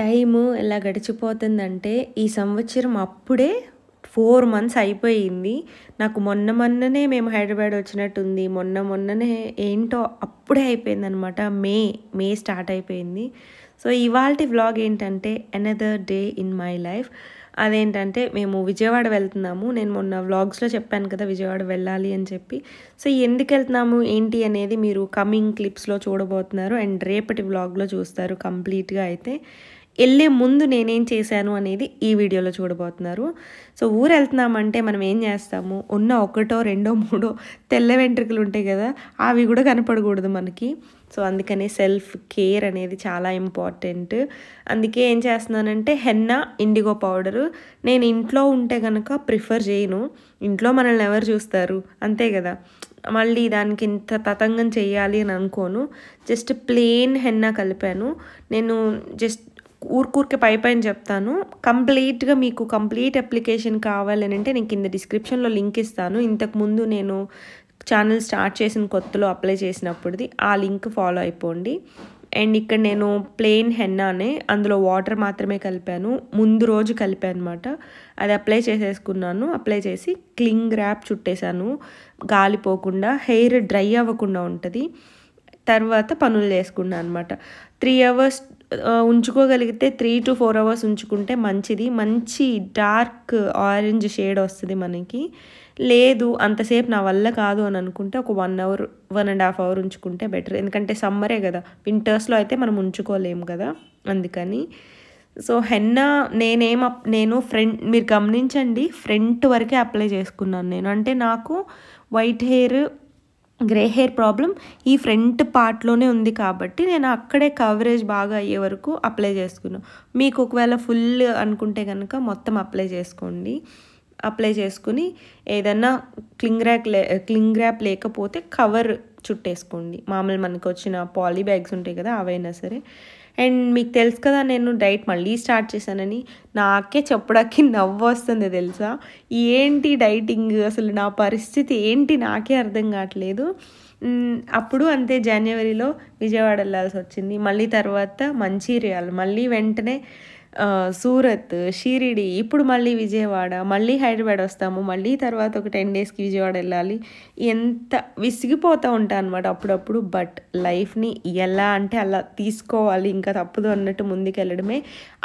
time ఎలా గడిచిపోతుందంటే ఈ సంవత్సరం అప్పుడే ఫోర్ మంత్స్ అయిపోయింది నాకు మొన్న మొన్ననే మేము హైదరాబాద్ వచ్చినట్టుంది మొన్న మొన్ననే ఏంటో అప్పుడే అయిపోయింది అనమాట మే మే స్టార్ట్ అయిపోయింది సో ఇవాళ వ్లాగ్ ఏంటంటే another day in my life అదేంటంటే మేము విజయవాడ వెళ్తున్నాము నేను మొన్న వ్లాగ్స్లో చెప్పాను కదా విజయవాడ వెళ్ళాలి అని చెప్పి సో ఎందుకు వెళ్తున్నాము ఏంటి అనేది మీరు కమింగ్ క్లిప్స్లో చూడబోతున్నారు అండ్ రేపటి వ్లాగ్లో చూస్తారు కంప్లీట్గా అయితే వెళ్ళే ముందు నేనేం చేశాను అనేది ఈ వీడియోలో చూడబోతున్నారు సో ఊరు వెళ్తున్నామంటే మనం ఏం చేస్తాము ఉన్న ఒకటో రెండో మూడో తెల్ల వెంట్రుకలు ఉంటాయి కదా అవి కూడా కనపడకూడదు మనకి సో అందుకనే సెల్ఫ్ కేర్ అనేది చాలా ఇంపార్టెంట్ అందుకే ఏం చేస్తున్నానంటే హెన్నా ఇండిగో పౌడరు నేను ఇంట్లో ఉంటే కనుక ప్రిఫర్ చేయను ఇంట్లో మనల్ని ఎవరు చూస్తారు అంతే కదా మళ్ళీ దానికి ఇంత తతంగం చేయాలి అని అనుకోను జస్ట్ ప్లెయిన్ హెన్నా కలిపాను నేను జస్ట్ ఊరికూరికే పై పైన చెప్తాను కంప్లీట్గా మీకు కంప్లీట్ అప్లికేషన్ కావాలని అంటే నేను కింద డిస్క్రిప్షన్లో లింక్ ఇస్తాను ఇంతకుముందు నేను ఛానల్ స్టార్ట్ చేసిన కొత్తలో అప్లై చేసినప్పుడుది ఆ లింక్ ఫాలో అయిపోండి అండ్ ఇక్కడ నేను ప్లెయిన్ హెన్నానే అందులో వాటర్ మాత్రమే కలిపాను ముందు రోజు కలిపాను అనమాట అది అప్లై చేసేసుకున్నాను అప్లై చేసి క్లింగ్ ర్యాప్ చుట్టేశాను గాలిపోకుండా హెయిర్ డ్రై అవ్వకుండా ఉంటుంది తర్వాత పనులు చేసుకున్నాను అనమాట త్రీ అవర్స్ ఉంచుకోగలిగితే త్రీ టు ఫోర్ అవర్స్ ఉంచుకుంటే మంచిది మంచి డార్క్ ఆరెంజ్ షేడ్ వస్తుంది మనకి లేదు అంతసేపు నా వల్ల కాదు అని అనుకుంటే ఒక one hour one and half hour ఉంచుకుంటే బెటర్ ఎందుకంటే సమ్మరే కదా వింటర్స్లో అయితే మనం ఉంచుకోలేము కదా అందుకని సో హెన్నా నేనేం నేను ఫ్రంట్ మీరు గమనించండి ఫ్రంట్ వరకే అప్లై చేసుకున్నాను నేను అంటే నాకు white hair grey hair problem ఈ ఫ్రంట్ పార్ట్లోనే ఉంది కాబట్టి నేను అక్కడే కవరేజ్ బాగా అయ్యే వరకు అప్లై చేసుకున్నాను మీకు ఒకవేళ ఫుల్ అనుకుంటే కనుక మొత్తం అప్లై చేసుకోండి అప్లై చేసుకుని ఏదన్నా క్లింగ్ ర్యాక్ లే క్లింగ్ ర్యాప్ లేకపోతే కవర్ చుట్టేసుకోండి మామూలు మనకు వచ్చిన పాలీ బ్యాగ్స్ ఉంటాయి కదా అవైనా సరే అండ్ మీకు తెలుసు కదా నేను డైట్ మళ్ళీ స్టార్ట్ చేశానని నాకే చెప్పడానికి నవ్వు వస్తుంది తెలుసా ఏంటి డైటింగ్ అసలు నా పరిస్థితి ఏంటి నాకే అర్థం కావట్లేదు అప్పుడు అంతే జనవరిలో విజయవాడ వెళ్ళాల్సి వచ్చింది మళ్ళీ తర్వాత మంచిర్యాల మళ్ళీ వెంటనే సూరత్ షిరిడి ఇప్పుడు మళ్ళీ విజయవాడ మళ్ళీ హైదరాబాద్ వస్తాము మళ్ళీ తర్వాత ఒక టెన్ డేస్కి విజయవాడ వెళ్ళాలి ఎంత విసిగిపోతూ ఉంటాను అనమాట అప్పుడప్పుడు బట్ లైఫ్ని ఎలా అంటే అలా తీసుకోవాలి ఇంకా తప్పదు అన్నట్టు ముందుకెళ్ళడమే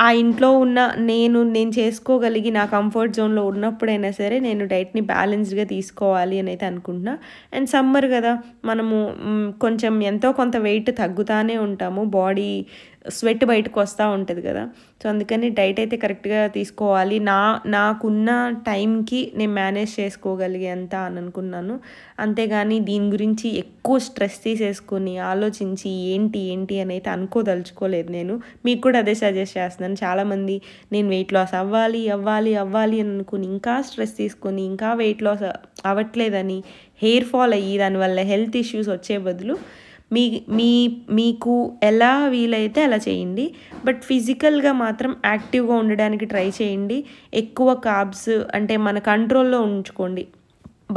ఆ ఇంట్లో ఉన్న నేను నేను చేసుకోగలిగి నా కంఫర్ట్ జోన్లో ఉన్నప్పుడైనా సరే నేను డైట్ని బ్యాలెన్స్డ్గా తీసుకోవాలి అని అయితే అనుకుంటున్నా అండ్ సమ్మర్ కదా మనము కొంచెం ఎంతో కొంత వెయిట్ తగ్గుతానే ఉంటాము బాడీ స్వెట్ బయటకు వస్తూ ఉంటుంది కదా సో అందుకని డైట్ అయితే కరెక్ట్గా తీసుకోవాలి నా నాకున్న టైంకి నేను మేనేజ్ చేసుకోగలిగేంత అని అనుకున్నాను అంతేగాని దీని గురించి ఎక్కువ స్ట్రెస్ తీసేసుకొని ఆలోచించి ఏంటి ఏంటి అని అయితే అనుకోదలుచుకోలేదు నేను మీకు కూడా అదే సజెస్ట్ చేస్తున్నాను చాలామంది నేను వెయిట్ లాస్ అవ్వాలి అవ్వాలి అవ్వాలి అని అనుకుని ఇంకా స్ట్రెస్ తీసుకొని ఇంకా వెయిట్ లాస్ అవ్వట్లేదని హెయిర్ ఫాల్ అయ్యి దానివల్ల హెల్త్ ఇష్యూస్ వచ్చే బదులు మీ మీ మీకు ఎలా వీలైతే అలా చేయండి బట్ ఫిజికల్గా మాత్రం యాక్టివ్గా ఉండడానికి ట్రై చేయండి ఎక్కువ కాబ్స్ అంటే మన కంట్రోల్లో ఉంచుకోండి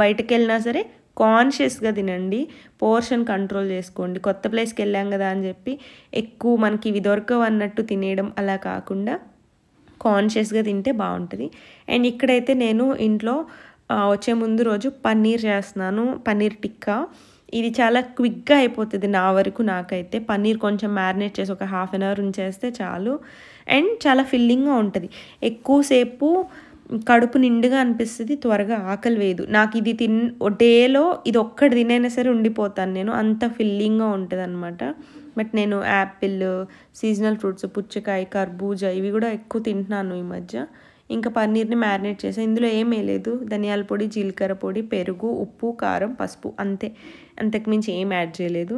బయటకు వెళ్ళినా సరే కాన్షియస్గా తినండి పోర్షన్ కంట్రోల్ చేసుకోండి కొత్త ప్లేస్కి వెళ్ళాం కదా అని చెప్పి ఎక్కువ మనకి ఇవి దొరకవు అన్నట్టు తినేయడం అలా కాకుండా కాన్షియస్గా తింటే బాగుంటుంది అండ్ ఇక్కడైతే నేను ఇంట్లో వచ్చే ముందు రోజు పన్నీర్ చేస్తున్నాను పన్నీర్ టిక్కా ఇది చాలా క్విక్గా అయిపోతుంది నా వరకు నాకైతే పన్నీర్ కొంచెం మ్యారినేట్ చేసి ఒక హాఫ్ అన్ అవర్ ఉంచేస్తే చాలు అండ్ చాలా ఫిల్లింగ్గా ఉంటుంది ఎక్కువసేపు కడుపు నిండుగా అనిపిస్తుంది త్వరగా ఆకలి వేయదు నాకు ఇది తిన్ డేలో ఇది ఒక్కటి తినైనా సరే ఉండిపోతాను నేను అంత ఫిల్లింగ్గా ఉంటుంది అనమాట బట్ నేను యాపిల్ సీజనల్ ఫ్రూట్స్ పుచ్చకాయ కర్బూజా ఇవి కూడా ఎక్కువ తింటున్నాను ఈ మధ్య ఇంకా పన్నీర్ని మ్యారినేట్ చేసాను ఇందులో ఏం వేయలేదు ధనియాల పొడి జీలకర్ర పొడి పెరుగు ఉప్పు కారం పసుపు అంతే అంతకుమించి ఏం యాడ్ చేయలేదు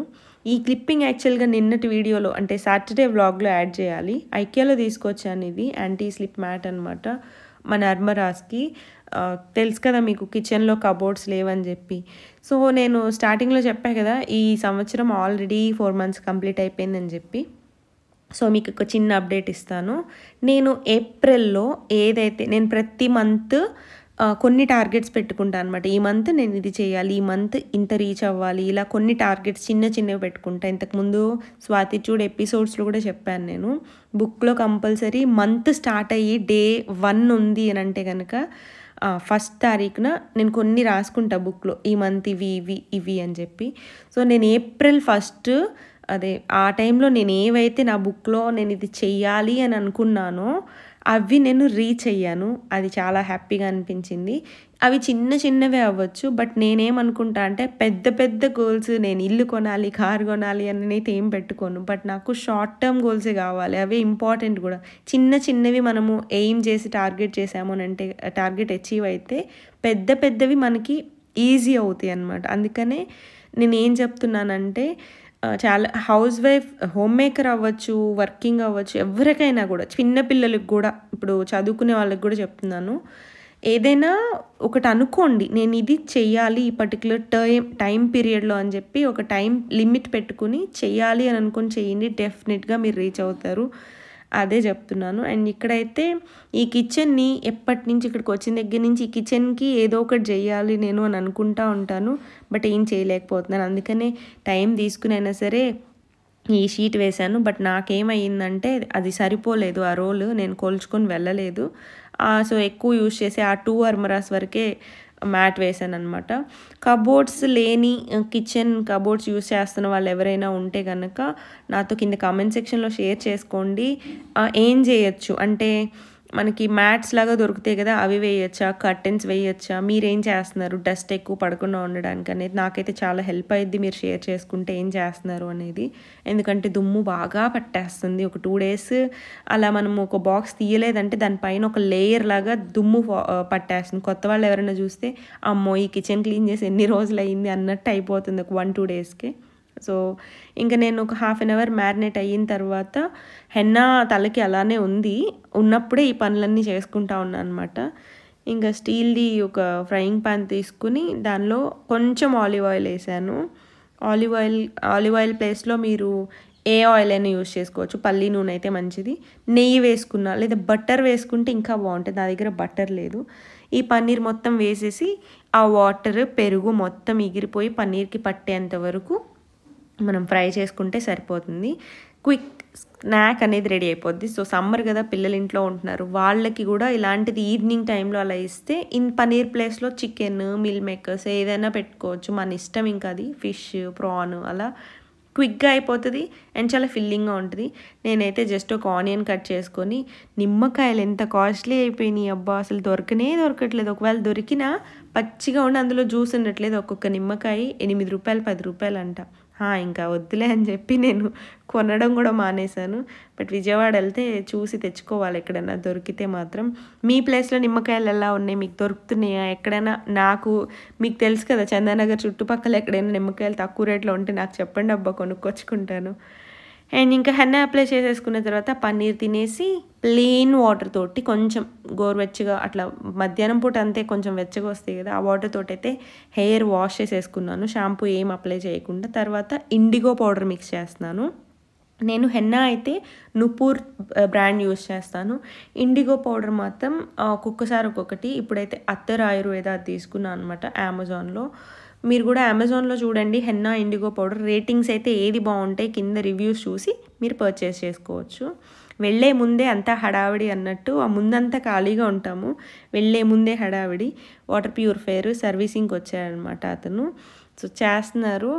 ఈ క్లిప్పింగ్ యాక్చువల్గా నిన్నటి వీడియోలో అంటే సాటర్డే వ్లాగ్లో యాడ్ చేయాలి ఐక్యాలో తీసుకొచ్చాను ఇది యాంటీ స్లిప్ మ్యాట్ అనమాట మా నర్మరాస్కి తెలుసు కదా మీకు కిచెన్లో కబోర్డ్స్ లేవని చెప్పి సో నేను స్టార్టింగ్లో చెప్పాను కదా ఈ సంవత్సరం ఆల్రెడీ ఫోర్ మంత్స్ కంప్లీట్ అయిపోయిందని చెప్పి సో మీకు ఒక చిన్న అప్డేట్ ఇస్తాను నేను ఏప్రిల్లో ఏదైతే నేను ప్రతి మంత్ కొన్ని టార్గెట్స్ పెట్టుకుంటా అనమాట ఈ మంత్ నేను ఇది చేయాలి ఈ మంత్ ఇంత రీచ్ అవ్వాలి ఇలా కొన్ని టార్గెట్స్ చిన్న చిన్నవి పెట్టుకుంటా ఇంతకుముందు స్వాతిచూడ్ ఎపిసోడ్స్లో కూడా చెప్పాను నేను బుక్లో కంపల్సరీ మంత్ స్టార్ట్ అయ్యి డే వన్ ఉంది అని అంటే కనుక ఫస్ట్ తారీఖున నేను కొన్ని రాసుకుంటా బుక్లో ఈ మంత్ ఇవి ఇవి ఇవి అని చెప్పి సో నేను ఏప్రిల్ ఫస్ట్ అదే ఆ టైంలో నేను ఏవైతే నా బుక్లో నేను ఇది చెయ్యాలి అని అనుకున్నానో అవి నేను రీచ్ అయ్యాను అది చాలా హ్యాపీగా అనిపించింది అవి చిన్న చిన్నవే అవ్వచ్చు బట్ నేనేమనుకుంటా అంటే పెద్ద పెద్ద గోల్స్ నేను ఇల్లు కొనాలి కార్ కొనాలి అనేది ఏం పెట్టుకోను బట్ నాకు షార్ట్ టర్మ్ గోల్సే కావాలి అవి ఇంపార్టెంట్ కూడా చిన్న చిన్నవి మనము ఎయిమ్ చేసి టార్గెట్ చేసాము అని అంటే టార్గెట్ అచీవ్ అయితే పెద్ద పెద్దవి మనకి ఈజీ అవుతాయి అనమాట అందుకనే నేనేం చెప్తున్నానంటే చాలా హౌస్ వైఫ్ హోమ్ మేకర్ అవ్వచ్చు వర్కింగ్ అవ్వచ్చు ఎవరికైనా కూడా చిన్న కూడా ఇప్పుడు చదువుకునే వాళ్ళకి కూడా చెప్తున్నాను ఏదైనా ఒకటి అనుకోండి నేను ఇది చెయ్యాలి ఈ పర్టికులర్ టైం టైం పీరియడ్లో అని చెప్పి ఒక టైం లిమిట్ పెట్టుకుని చెయ్యాలి అని అనుకొని చేయండి డెఫినెట్గా మీరు రీచ్ అవుతారు అదే చెప్తున్నాను అండ్ ఇక్కడైతే ఈ కిచెన్ని ఎప్పటి నుంచి ఇక్కడికి వచ్చిన దగ్గర నుంచి ఈ కిచెన్కి ఏదో ఒకటి చేయాలి నేను అని అనుకుంటా ఉంటాను బట్ ఏం చేయలేకపోతున్నాను అందుకనే టైం తీసుకునైనా సరే ఈ షీట్ వేశాను బట్ నాకేమైందంటే అది సరిపోలేదు ఆ రోల్ నేను కోల్చుకొని వెళ్ళలేదు సో ఎక్కువ యూజ్ చేసే ఆ టూ అర్మరాస్ వరకే మ్యాట్ వేసాను అనమాట కబోర్డ్స్ లేని కిచెన్ కబోర్డ్స్ యూస్ చేస్తున్న వాళ్ళు ఎవరైనా ఉంటే కనుక నాతో కింద కామెంట్ సెక్షన్లో షేర్ చేసుకోండి ఏం చేయొచ్చు అంటే మనకి మ్యాట్స్ లాగా దొరుకుతాయి కదా అవి వేయచ్చా కర్టెన్స్ వేయచ్చా మీరేం చేస్తున్నారు డస్ట్ ఎక్కువ పడకుండా ఉండడానికి అనేది నాకైతే చాలా హెల్ప్ అయ్యింది మీరు షేర్ చేసుకుంటే ఏం చేస్తున్నారు అనేది ఎందుకంటే దుమ్ము బాగా పట్టేస్తుంది ఒక టూ డేస్ అలా మనం ఒక బాక్స్ తీయలేదంటే దానిపైన ఒక లేయర్ లాగా దుమ్ము పట్టేస్తుంది కొత్త వాళ్ళు ఎవరైనా చూస్తే అమ్మో ఈ కిచెన్ క్లీన్ చేసి ఎన్ని రోజులు అయింది అన్నట్టు అయిపోతుంది ఒక వన్ టూ డేస్కి సో ఇంకా నేను ఒక హాఫ్ అన్ అవర్ మ్యారినేట్ అయిన తర్వాత హెన్నా తలకి అలానే ఉంది ఉన్నప్పుడే ఈ పనులన్నీ చేసుకుంటా ఉన్నాను అనమాట ఇంకా స్టీల్ది ఒక ఫ్రైయింగ్ పాన్ తీసుకుని దానిలో కొంచెం ఆలివ్ ఆయిల్ వేసాను ఆలివ్ ఆయిల్ ఆలివ్ ఆయిల్ ప్లేస్లో మీరు ఏ ఆయిల్ అయినా యూజ్ చేసుకోవచ్చు పల్లి నూనె అయితే మంచిది నెయ్యి వేసుకున్నా లేదా బటర్ వేసుకుంటే ఇంకా బాగుంటుంది నా దగ్గర బటర్ లేదు ఈ పన్నీర్ మొత్తం వేసేసి ఆ వాటర్ పెరుగు మొత్తం ఎగిరిపోయి పన్నీర్కి పట్టేంత వరకు మనం ఫ్రై చేసుకుంటే సరిపోతుంది క్విక్ స్నాక్ అనేది రెడీ అయిపోద్ది సో సమ్మర్ కదా పిల్లలు ఇంట్లో ఉంటున్నారు వాళ్ళకి కూడా ఇలాంటిది ఈవినింగ్ టైంలో అలా ఇస్తే ఇన్ పనీర్ ప్లేస్లో చికెన్ మిల్ మేకర్స్ ఏదైనా పెట్టుకోవచ్చు మన ఇష్టం ఇంకా అది ఫిష్ ప్రాన్ అలా క్విక్గా అయిపోతుంది అండ్ చాలా ఫిల్లింగ్గా ఉంటుంది నేనైతే జస్ట్ ఒక ఆనియన్ కట్ చేసుకొని నిమ్మకాయలు ఎంత కాస్ట్లీ అయిపోయినాయి అబ్బా అసలు దొరకనే దొరకట్లేదు ఒకవేళ దొరికినా పచ్చిగా ఉండి అందులో జ్యూస్ ఉండట్లేదు ఒక్కొక్క నిమ్మకాయ ఎనిమిది రూపాయలు పది రూపాయలు అంట ఇంకా వద్దులే అని చెప్పి నేను కొనడం కూడా మానేశాను బట్ విజయవాడ వెళ్తే చూసి తెచ్చుకోవాలి ఎక్కడైనా దొరికితే మాత్రం మీ ప్లేస్లో నిమ్మకాయలు ఎలా ఉన్నాయి మీకు దొరుకుతున్నాయా ఎక్కడైనా నాకు మీకు తెలుసు కదా చందానగర్ చుట్టుపక్కల ఎక్కడైనా నిమ్మకాయలు తక్కువ రేట్లో ఉంటే నాకు చెప్పండి అబ్బా కొనుక్కొచ్చుకుంటాను అండ్ ఇంకా హెన్న అప్లై చేసేసుకున్న తర్వాత పన్నీర్ తినేసి ప్లెయిన్ వాటర్ తోటి కొంచెం గోరువెచ్చగా అట్లా మధ్యాహ్నం పూట అంతే కొంచెం వెచ్చగా వస్తాయి కదా ఆ వాటర్ తోటి అయితే హెయిర్ వాష్ చేసేసుకున్నాను షాంపూ ఏం అప్లై చేయకుండా తర్వాత ఇండిగో పౌడర్ మిక్స్ చేస్తున్నాను నేను హెన్నా అయితే నుపూర్ బ్రాండ్ యూస్ చేస్తాను ఇండిగో పౌడర్ మాత్రం ఒక్కొక్కసారి ఒక్కొక్కటి ఇప్పుడైతే అత్తర్ ఆయుర్వేద తీసుకున్నాను అనమాట అమెజాన్లో మీరు కూడా అమెజాన్లో చూడండి హెన్నా ఇండిగో పౌడర్ రేటింగ్స్ అయితే ఏది బాగుంటాయి కింద రివ్యూస్ చూసి మీరు పర్చేస్ చేసుకోవచ్చు వెళ్ళే ముందే అంతా హడావిడి అన్నట్టు ఆ ముందంతా ఖాళీగా ఉంటాము వెళ్ళే ముందే హడావిడి వాటర్ ప్యూరిఫైయర్ సర్వీసింగ్కి వచ్చారనమాట అతను సో చేస్తున్నారు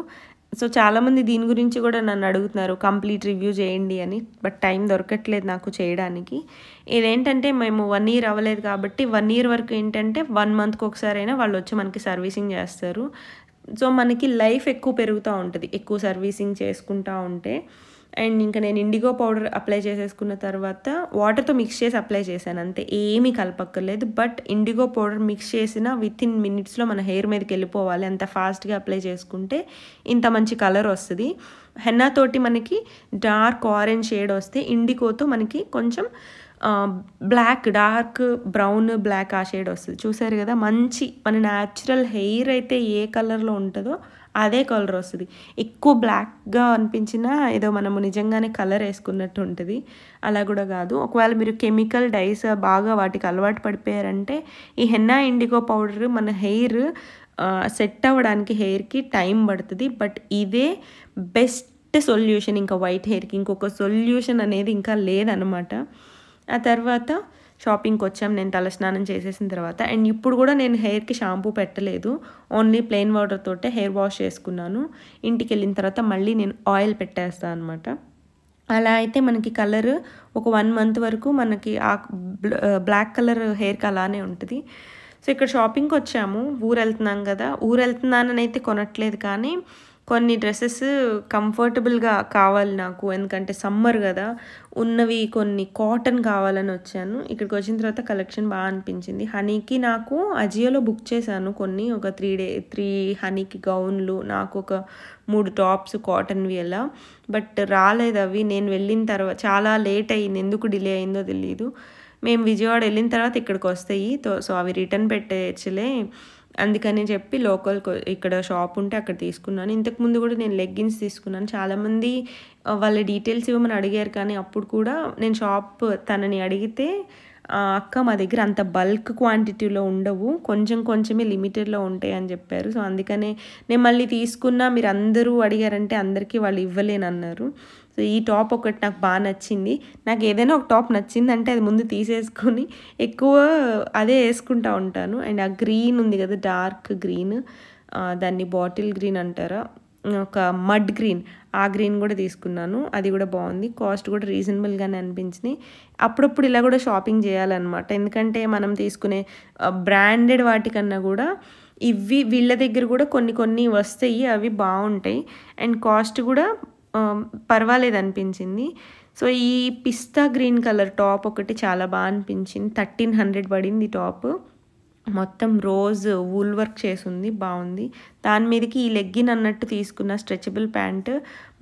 సో చాలామంది దీని గురించి కూడా నన్ను అడుగుతున్నారు కంప్లీట్ రివ్యూ చేయండి అని బట్ టైం దొరకట్లేదు నాకు చేయడానికి ఇదేంటంటే మేము వన్ ఇయర్ అవ్వలేదు కాబట్టి వన్ ఇయర్ వరకు ఏంటంటే వన్ మంత్కి ఒకసారి అయినా వాళ్ళు వచ్చి మనకి సర్వీసింగ్ చేస్తారు సో మనకి లైఫ్ ఎక్కువ పెరుగుతూ ఉంటుంది ఎక్కువ సర్వీసింగ్ చేసుకుంటూ ఉంటే అండ్ ఇంకా నేను ఇండిగో పౌడర్ అప్లై చేసేసుకున్న తర్వాత వాటర్తో మిక్స్ చేసి అప్లై చేశాను అంతే ఏమీ కలపక్కర్లేదు బట్ ఇండిగో పౌడర్ మిక్స్ చేసిన విత్ ఇన్ మినిట్స్లో మన హెయిర్ మీదకి వెళ్ళిపోవాలి అంత ఫాస్ట్గా అప్లై చేసుకుంటే ఇంత మంచి కలర్ వస్తుంది హెన్నాతోటి మనకి డార్క్ ఆరెంజ్ షేడ్ వస్తే ఇండిగోతో మనకి కొంచెం బ్లాక్ డార్క్ బ్రౌన్ బ్లాక్ ఆ షేడ్ వస్తుంది చూసారు కదా మంచి మన న్యాచురల్ హెయిర్ అయితే ఏ కలర్లో ఉంటుందో అదే కలర్ వస్తుంది ఎక్కువ బ్లాక్గా అనిపించినా ఏదో మనము నిజంగానే కలర్ వేసుకున్నట్టు ఉంటుంది అలా కూడా కాదు ఒకవేళ మీరు కెమికల్ డైస్ బాగా వాటికి అలవాటు పడిపోయారంటే ఈ హెన్నా ఇండిగో పౌడర్ మన హెయిర్ సెట్ అవ్వడానికి హెయిర్కి టైం పడుతుంది బట్ ఇదే బెస్ట్ సొల్యూషన్ ఇంకా వైట్ హెయిర్కి ఇంకొక సొల్యూషన్ అనేది ఇంకా లేదనమాట ఆ తర్వాత షాపింగ్కి వచ్చాం నేను తలస్నానం చేసేసిన తర్వాత అండ్ ఇప్పుడు కూడా నేను హెయిర్కి షాంపూ పెట్టలేదు ఓన్లీ ప్లెయిన్ వాటర్ తోటే హెయిర్ వాష్ చేసుకున్నాను ఇంటికి వెళ్ళిన తర్వాత మళ్ళీ నేను ఆయిల్ పెట్టేస్తాను అనమాట అలా అయితే మనకి కలర్ ఒక వన్ మంత్ వరకు మనకి ఆ బ్లాక్ కలర్ హెయిర్కి అలానే ఉంటుంది సో ఇక్కడ షాపింగ్కి వచ్చాము ఊరు వెళ్తున్నాం కదా ఊరు వెళ్తున్నానని అయితే కొనట్లేదు కానీ కొన్ని డ్రెస్సెస్ కంఫర్టబుల్గా కావాలి నాకు ఎందుకంటే సమ్మర్ కదా ఉన్నవి కొన్ని కాటన్ కావాలని వచ్చాను ఇక్కడికి వచ్చిన తర్వాత కలెక్షన్ బాగా అనిపించింది హనీకి నాకు అజియోలో బుక్ చేశాను కొన్ని ఒక త్రీ డే త్రీ హనీకి గౌన్లు నాకు ఒక మూడు టాప్స్ కాటన్వి అలా బట్ రాలేదు అవి నేను వెళ్ళిన తర్వాత చాలా లేట్ అయింది ఎందుకు డిలే అయిందో తెలియదు మేము విజయవాడ వెళ్ళిన తర్వాత ఇక్కడికి వస్తాయి సో అవి రిటర్న్ పెట్టేయచ్చులే అందుకని చెప్పి లోకల్ ఇక్కడ షాప్ ఉంటే అక్కడ తీసుకున్నాను ఇంతకుముందు కూడా నేను లెగ్గిన్స్ తీసుకున్నాను చాలామంది వాళ్ళ డీటెయిల్స్ ఇవ్వమని అడిగారు కానీ అప్పుడు కూడా నేను షాప్ తనని అడిగితే అక్క మా దగ్గర అంత బల్క్ క్వాంటిటీలో ఉండవు కొంచెం కొంచెమే లిమిటెడ్లో ఉంటాయి అని చెప్పారు సో అందుకనే నేను మళ్ళీ తీసుకున్నా మీరు అందరూ అడిగారంటే అందరికీ వాళ్ళు ఇవ్వలేనన్నారు సో ఈ టాప్ ఒకటి నాకు బాగా నచ్చింది నాకు ఏదైనా ఒక టాప్ నచ్చిందంటే అది ముందు తీసేసుకొని ఎక్కువ అదే వేసుకుంటా ఉంటాను అండ్ ఆ గ్రీన్ ఉంది కదా డార్క్ గ్రీన్ దాన్ని బాటిల్ గ్రీన్ అంటారా ఒక మడ్ గ్రీన్ ఆ గ్రీన్ కూడా తీసుకున్నాను అది కూడా బాగుంది కాస్ట్ కూడా రీజనబుల్గానే అనిపించింది అప్పుడప్పుడు ఇలా కూడా షాపింగ్ చేయాలన్నమాట ఎందుకంటే మనం తీసుకునే బ్రాండెడ్ వాటికన్నా కూడా ఇవి వీళ్ళ దగ్గర కూడా కొన్ని కొన్ని వస్తాయి అవి బాగుంటాయి అండ్ కాస్ట్ కూడా పర్వాలేదు అనిపించింది సో ఈ పిస్తా గ్రీన్ కలర్ టాప్ ఒకటి చాలా బాగా అనిపించింది థర్టీన్ హండ్రెడ్ పడింది టాప్ మొత్తం రోజ్ వూల్ వర్క్ చేసింది బాగుంది దాని మీదకి ఈ లెగ్గిన్ అన్నట్టు తీసుకున్న స్ట్రెచబుల్ ప్యాంట్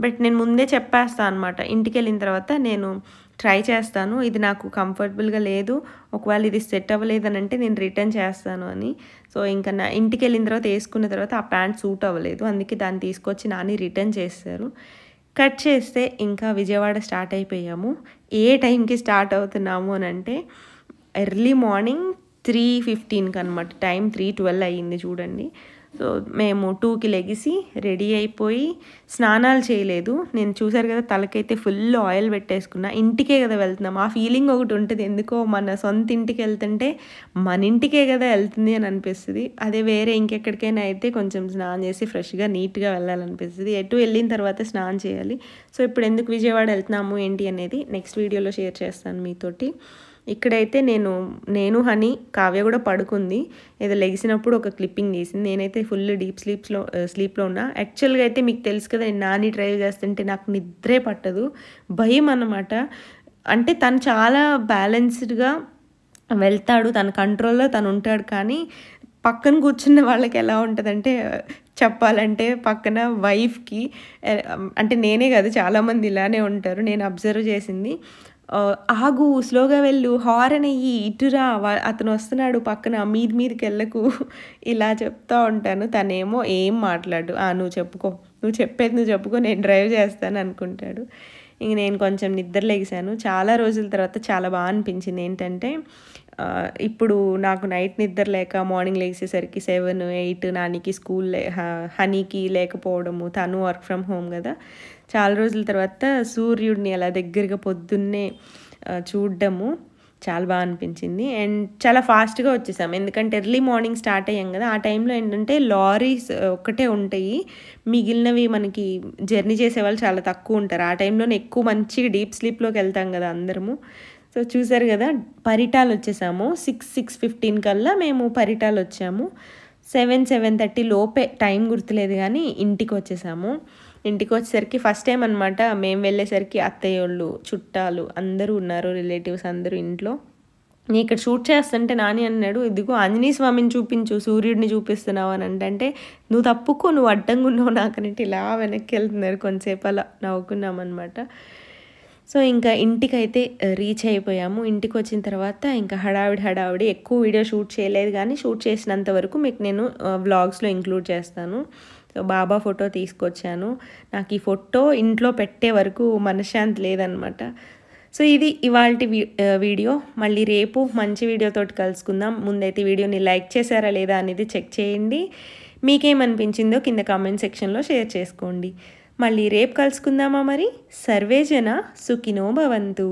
బట్ నేను ముందే చెప్పేస్తాను అనమాట ఇంటికి వెళ్ళిన తర్వాత నేను ట్రై చేస్తాను ఇది నాకు కంఫర్టబుల్గా లేదు ఒకవేళ ఇది సెట్ అంటే నేను రిటర్న్ చేస్తాను అని సో ఇంకా నా ఇంటికి వెళ్ళిన తర్వాత వేసుకున్న తర్వాత ఆ ప్యాంట్ సూట్ అవ్వలేదు అందుకే దాన్ని తీసుకొచ్చి నాని రిటర్న్ చేస్తారు కట్ చేస్తే ఇంకా విజయవాడ స్టార్ట్ అయిపోయాము ఏ టైంకి స్టార్ట్ అవుతున్నాము అని అంటే ఎర్లీ మార్నింగ్ త్రీ ఫిఫ్టీన్కి అనమాట టైం త్రీ ట్వెల్వ్ అయ్యింది చూడండి సో మేము టూకి లెగిసి రెడీ అయిపోయి స్నానాలు చేయలేదు నేను చూశారు కదా తలకైతే ఫుల్ ఆయిల్ పెట్టేసుకున్నా ఇంటికే కదా వెళ్తున్నాం ఆ ఫీలింగ్ ఒకటి ఉంటుంది ఎందుకో మన సొంత ఇంటికి వెళ్తుంటే మన ఇంటికే కదా వెళ్తుంది అని అనిపిస్తుంది అదే వేరే ఇంకెక్కడికైనా అయితే కొంచెం స్నానం చేసి ఫ్రెష్గా నీట్గా వెళ్ళాలనిపిస్తుంది ఎటు వెళ్ళిన తర్వాత స్నానం చేయాలి సో ఇప్పుడు ఎందుకు విజయవాడ వెళ్తున్నాము ఏంటి అనేది నెక్స్ట్ వీడియోలో షేర్ చేస్తాను మీతోటి ఇక్కడైతే నేను నేను హనీ కావ్య కూడా పడుకుంది ఏదో లెగిసినప్పుడు ఒక క్లిప్పింగ్ తీసింది నేనైతే ఫుల్ డీప్ స్లీప్స్లో స్లీప్లో ఉన్నా యాక్చువల్గా అయితే మీకు తెలుసు కదా నేను నాని డ్రైవ్ చేస్తుంటే నాకు నిద్రే పట్టదు భయం అన్నమాట అంటే తను చాలా బ్యాలెన్స్డ్గా వెళ్తాడు తన కంట్రోల్లో తను ఉంటాడు కానీ పక్కన కూర్చున్న వాళ్ళకి ఎలా ఉంటుందంటే చెప్పాలంటే పక్కన వైఫ్కి అంటే నేనే కాదు చాలామంది ఇలానే ఉంటారు నేను అబ్జర్వ్ చేసింది ఆగు స్లోగా వెళ్ళు హారన్ అయ్యి ఇటురా అతను వస్తున్నాడు పక్కన మీది మీదికి వెళ్ళకు ఇలా చెప్తూ ఉంటాను తనేమో ఏం మాట్లాడు ఆ నువ్వు చెప్పుకో నువ్వు చెప్పేది నువ్వు చెప్పుకో నేను డ్రైవ్ చేస్తాను అనుకుంటాడు ఇంక నేను కొంచెం నిద్ర లేగిశాను చాలా రోజుల తర్వాత చాలా బాగా అనిపించింది ఏంటంటే ఇప్పుడు నాకు నైట్ నిద్ర లేక మార్నింగ్ లేచేసరికి సెవెన్ ఎయిట్ నానికి స్కూల్ హనీకి లేకపోవడము తను వర్క్ ఫ్రమ్ హోమ్ కదా చాలా రోజుల తర్వాత సూర్యుడిని అలా దగ్గరగా పొద్దున్నే చూడడము చాలా బాగా అనిపించింది అండ్ చాలా ఫాస్ట్గా వచ్చేసాం ఎందుకంటే ఎర్లీ మార్నింగ్ స్టార్ట్ అయ్యాం కదా ఆ టైంలో ఏంటంటే లారీస్ ఒక్కటే ఉంటాయి మిగిలినవి మనకి జర్నీ చేసే వాళ్ళు చాలా తక్కువ ఉంటారు ఆ టైంలోనే ఎక్కువ మంచి డీప్ స్లీప్లోకి వెళ్తాం కదా అందరము సో చూసారు కదా పరిటాలు వచ్చేసాము సిక్స్ సిక్స్ ఫిఫ్టీన్ కల్లా మేము పరిటాలు వచ్చాము సెవెన్ సెవెన్ థర్టీ లోపే టైం గుర్తులేదు కానీ ఇంటికి వచ్చేసాము ఇంటికి వచ్చేసరికి ఫస్ట్ టైం అనమాట మేము వెళ్ళేసరికి అత్తయ్యోళ్ళు చుట్టాలు అందరూ ఉన్నారు రిలేటివ్స్ అందరూ ఇంట్లో నీ ఇక్కడ షూట్ చేస్తుంటే నాని అన్నాడు ఇదిగో ఆంజనేయ స్వామిని చూపించు సూర్యుడిని చూపిస్తున్నావు అని అంటే నువ్వు తప్పుకో నువ్వు అడ్డంగా ఉన్నావు నాకనేటి ఇలా వెనక్కి వెళ్తున్నారు కొంతసేపు అలా నవ్వుకున్నామన్నమాట సో ఇంకా ఇంటికైతే రీచ్ అయిపోయాము ఇంటికి వచ్చిన తర్వాత ఇంకా హడావిడి హడావిడి ఎక్కువ వీడియో షూట్ చేయలేదు కానీ షూట్ చేసినంత వరకు మీకు నేను వ్లాగ్స్లో ఇంక్లూడ్ చేస్తాను సో బాబా ఫోటో తీసుకొచ్చాను నాకు ఈ ఫోటో ఇంట్లో పెట్టే వరకు మనశ్శాంతి లేదనమాట సో ఇది ఇవాళ వీడియో మళ్ళీ రేపు మంచి వీడియోతోటి కలుసుకుందాం ముందైతే వీడియోని లైక్ చేశారా లేదా అనేది చెక్ చేయండి మీకేమనిపించిందో కింద కామెంట్ సెక్షన్లో షేర్ చేసుకోండి మళ్ళీ రేపు కలుసుకుందామా మరి సర్వేజన సుఖినో భవంతు